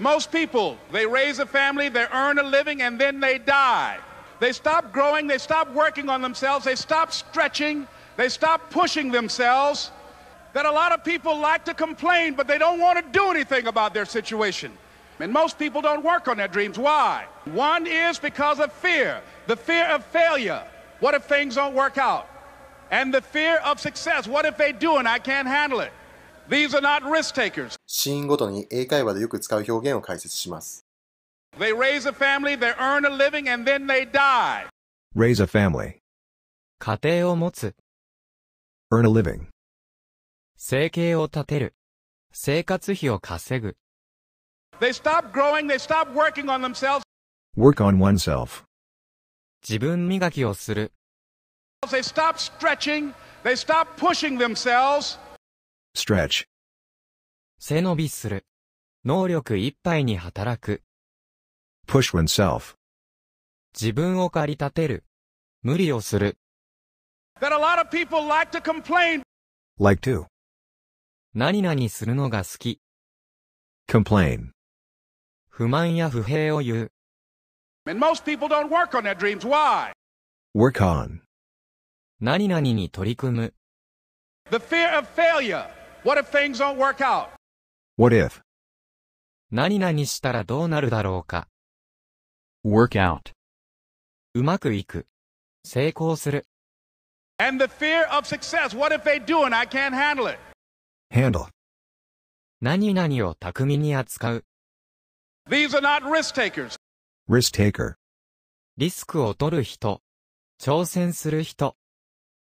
Most people, they raise a family, they earn a living, and then they die. They stop growing, they stop working on themselves, they stop stretching, they stop pushing themselves. That a lot of people like to complain, but they don't want to do anything about their situation. And most people don't work on their dreams. Why? One is because of fear the fear of failure. What if things don't work out? And the fear of success. What if they do and I can't handle it? These are not risk takers. シーンごとに英会話でよく使う表現を解説します。They raise a family, they earn a living, and then they die. Raise a family. 家庭を持つ。Earn a living. 生計を立てる。生活費を稼ぐ。They stop growing, they stop working on themselves. Work on oneself. 自分磨きをする。They stop stretching, they stop pushing themselves. Stretch. 背伸びする。能力いっぱいに働く。push oneself. 自分を借り立てる。無理をする。that a lot of people like to complain. Like to. 何々するのが好き。complain. 不満や不平を言う。And most people don't work on their dreams. Why? Work on. 何々に取り組む。The fear of failure. What if things don't work out? What if? 何々したらどうなるだろうか。work out. うまくいく。成功する。And the fear of success. What if they do and I can't handle it? handle. 何々を巧みに扱う。These are not risk takers. risk taker. リスクを取る人。挑戦する人。